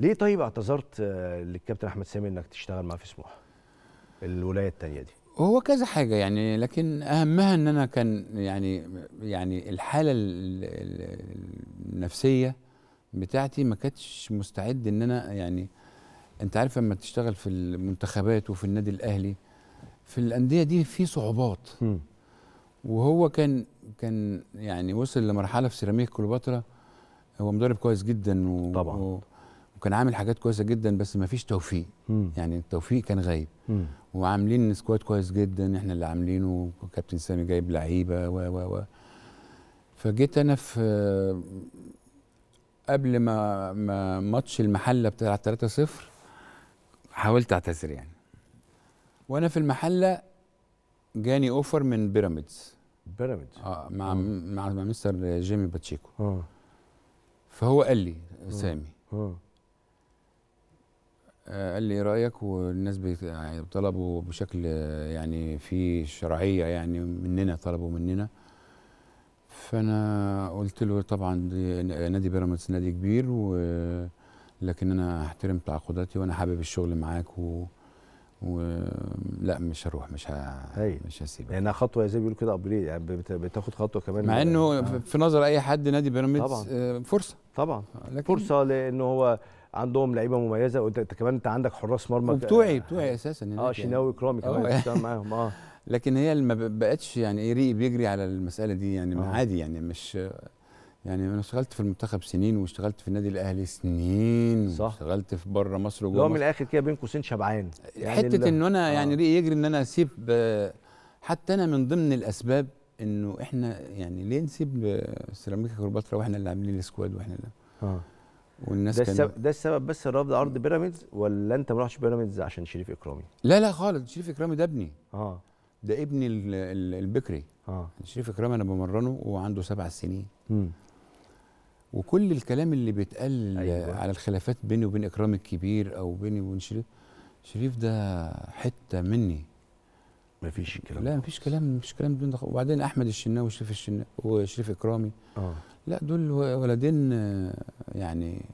ليه طيب اعتذرت آه، للكابتن احمد سامي انك تشتغل معاه في سموحه الولايه الثانيه دي هو كذا حاجه يعني لكن اهمها ان انا كان يعني يعني الحاله النفسيه بتاعتي ما كانتش مستعد ان انا يعني انت عارف لما تشتغل في المنتخبات وفي النادي الاهلي في الانديه دي في صعوبات وهو كان كان يعني وصل لمرحله في سيراميك كليوباترا هو مدرب كويس جدا و طبعا و وكان عامل حاجات كويسه جدا بس ما فيش توفيق مم. يعني التوفيق كان غايب وعاملين سكواد كويس جدا احنا اللي عاملينه وكابتن سامي جايب لعيبه و و و فجيت انا في قبل ما, ما ماتش المحله بتاع 3-0 حاولت اعتذر يعني وانا في المحله جاني اوفر من بيراميدز بيراميدز اه مع مم. آه. مع مستر جيمي باتشيكو اه فهو قال لي آه. سامي آه. آه، قال لي إيه رايك والناس يعني طلبوا بشكل آه، يعني في شرعيه يعني مننا طلبوا مننا فانا قلت له طبعا نادي بيراميدز نادي كبير ولكن انا احترم تعاقداتي وانا حابب الشغل معاك و... و... لا مش هروح مش ه... هي. مش هسيبك يعني خطوه زي ما بيقولوا كده ابجريد يعني بتاخد خطوه كمان مع انه آه. في نظر اي حد نادي بيراميدز آه، فرصه طبعا لكن... فرصه لانه هو عندهم لعيبه مميزه وانت كمان انت عندك حراس مرمى بتوعي بتوعي اساسا اه يعني. شناوي كرامي كمان آه، معاهم اه لكن هي ما بقتش يعني ايه ريقي بيجري على المساله دي يعني آه. عادي يعني مش يعني انا اشتغلت في المنتخب سنين واشتغلت في النادي الاهلي سنين صح واشتغلت في بره مصر وجوه من الاخر كده بين قوسين شبعان يعني حته ان انا آه. يعني ريقي يجري ان انا اسيب حتى انا من ضمن الاسباب انه احنا يعني ليه نسيب سيراميكا كليوباترا واحنا اللي عاملين السكواد واحنا اللي آه. والناس ده السبب ده السبب بس الرفض عرض بيراميدز ولا انت ما رحتش بيراميدز عشان شريف اكرامي؟ لا لا خالص شريف اكرامي ده ابني اه ده ابني البكري اه شريف اكرامي انا بمرنه وعنده سبع سنين امم وكل الكلام اللي بيتقال أيوة. على الخلافات بيني وبين اكرامي الكبير او بيني وبين شريف شريف ده حته مني مفيش كلام لا مفيش كلام مفيش كلام بين وبعدين احمد الشناوي وشريف الشناوي وشريف اكرامي اه لا دول ولدين يعني